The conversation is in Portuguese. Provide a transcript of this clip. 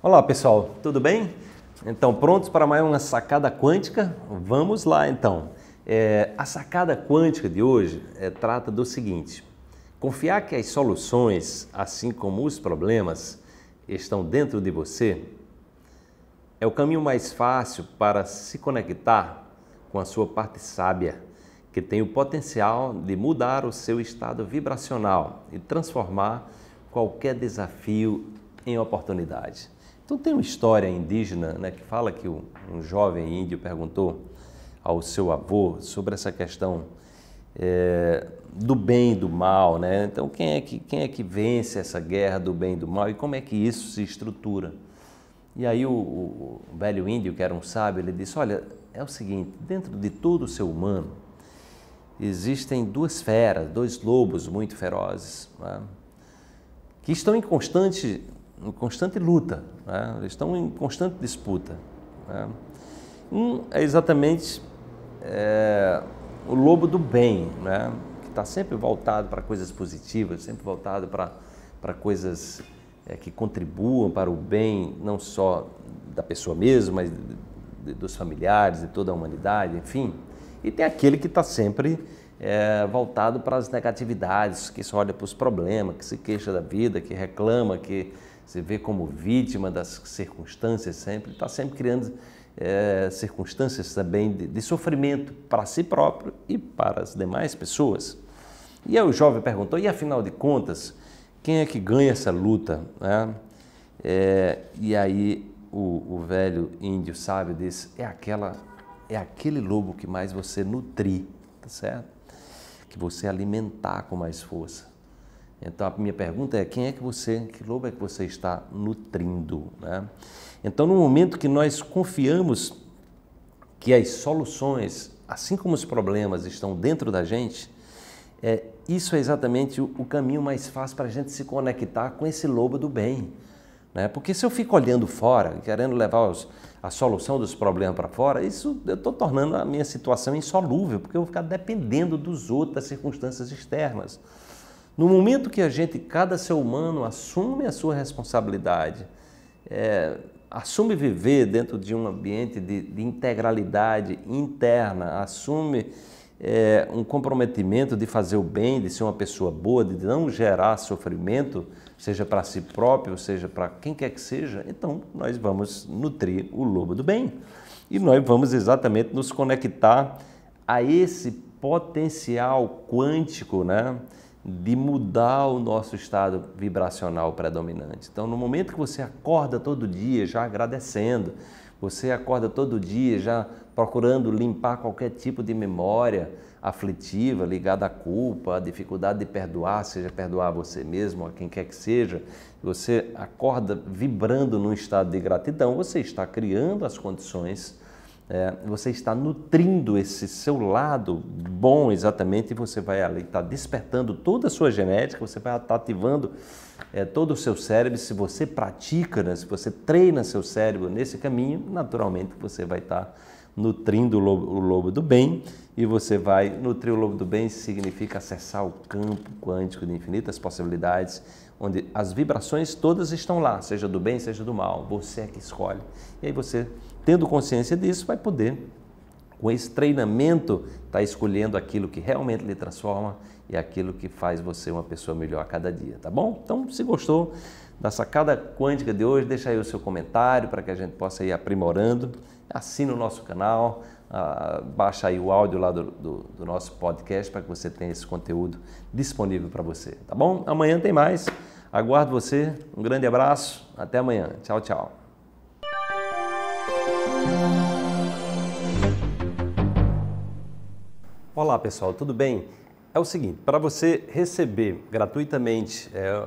Olá pessoal, tudo bem? Então, prontos para mais uma sacada quântica? Vamos lá então. É, a sacada quântica de hoje é, trata do seguinte: confiar que as soluções, assim como os problemas, estão dentro de você é o caminho mais fácil para se conectar com a sua parte sábia, que tem o potencial de mudar o seu estado vibracional e transformar qualquer desafio em oportunidade. Então tem uma história indígena né, que fala que um jovem índio perguntou ao seu avô sobre essa questão é, do bem e do mal, né? Então quem é que quem é que vence essa guerra do bem e do mal e como é que isso se estrutura? E aí o, o velho índio que era um sábio ele disse, olha é o seguinte, dentro de todo ser humano existem duas feras, dois lobos muito ferozes né? que estão em constante em constante luta, né? eles estão em constante disputa. Né? Um é exatamente é, o lobo do bem, né? que está sempre voltado para coisas positivas, sempre voltado para coisas é, que contribuam para o bem, não só da pessoa mesma, mas de, de, dos familiares, de toda a humanidade, enfim. E tem aquele que está sempre é, voltado para as negatividades, que só olha para os problemas, que se queixa da vida, que reclama, que se vê como vítima das circunstâncias sempre, está sempre criando é, circunstâncias também de, de sofrimento para si próprio e para as demais pessoas. E aí o jovem perguntou, e afinal de contas, quem é que ganha essa luta? Né? É, e aí o, o velho índio sábio disse, é aquela, é aquele lobo que mais você nutri, tá certo? que você alimentar com mais força. Então a minha pergunta é quem é que você, que lobo é que você está nutrindo, né? Então no momento que nós confiamos que as soluções, assim como os problemas, estão dentro da gente, é, isso é exatamente o, o caminho mais fácil para a gente se conectar com esse lobo do bem, né? Porque se eu fico olhando fora, querendo levar os, a solução dos problemas para fora, isso eu estou tornando a minha situação insolúvel, porque eu vou ficar dependendo dos outros, das circunstâncias externas. No momento que a gente, cada ser humano, assume a sua responsabilidade, é, assume viver dentro de um ambiente de, de integralidade interna, assume é, um comprometimento de fazer o bem, de ser uma pessoa boa, de não gerar sofrimento, seja para si próprio, seja para quem quer que seja, então nós vamos nutrir o lobo do bem. E nós vamos exatamente nos conectar a esse potencial quântico, né? de mudar o nosso estado vibracional predominante. Então, no momento que você acorda todo dia já agradecendo, você acorda todo dia já procurando limpar qualquer tipo de memória aflitiva ligada à culpa, à dificuldade de perdoar, seja perdoar a você mesmo, a quem quer que seja. Você acorda vibrando num estado de gratidão, você está criando as condições é, você está nutrindo esse seu lado bom exatamente e você vai ali estar tá despertando toda a sua genética, você vai estar tá ativando é, todo o seu cérebro. Se você pratica, né, se você treina seu cérebro nesse caminho, naturalmente você vai estar tá nutrindo o lobo, o lobo do bem, e você vai nutrir o lobo do bem significa acessar o campo quântico de infinitas possibilidades, onde as vibrações todas estão lá, seja do bem, seja do mal, você é que escolhe. E aí você, tendo consciência disso, vai poder com esse treinamento tá escolhendo aquilo que realmente lhe transforma e aquilo que faz você uma pessoa melhor a cada dia, tá bom? Então, se gostou da sacada quântica de hoje, deixa aí o seu comentário para que a gente possa ir aprimorando Assina o nosso canal, ah, baixa aí o áudio lá do, do, do nosso podcast para que você tenha esse conteúdo disponível para você, tá bom? Amanhã tem mais. Aguardo você. Um grande abraço. Até amanhã. Tchau, tchau. Olá pessoal, tudo bem? É o seguinte, para você receber gratuitamente é,